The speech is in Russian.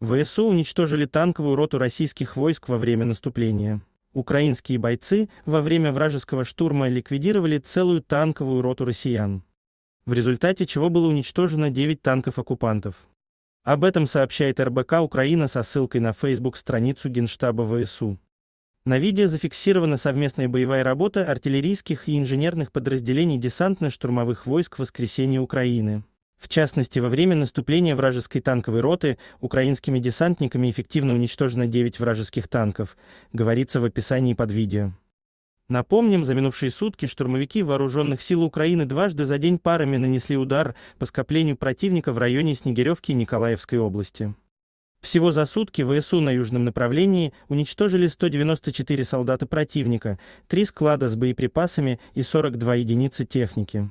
ВСУ уничтожили танковую роту российских войск во время наступления. Украинские бойцы во время вражеского штурма ликвидировали целую танковую роту россиян, в результате чего было уничтожено 9 танков оккупантов. Об этом сообщает РБК Украина со ссылкой на Facebook-страницу Генштаба ВСУ. На видео зафиксирована совместная боевая работа артиллерийских и инженерных подразделений десантно-штурмовых войск «Воскресенье Украины». В частности, во время наступления вражеской танковой роты украинскими десантниками эффективно уничтожено 9 вражеских танков, говорится в описании под видео. Напомним, за минувшие сутки штурмовики вооруженных сил Украины дважды за день парами нанесли удар по скоплению противника в районе Снегиревки Николаевской области. Всего за сутки ВСУ на южном направлении уничтожили 194 солдата противника, 3 склада с боеприпасами и 42 единицы техники.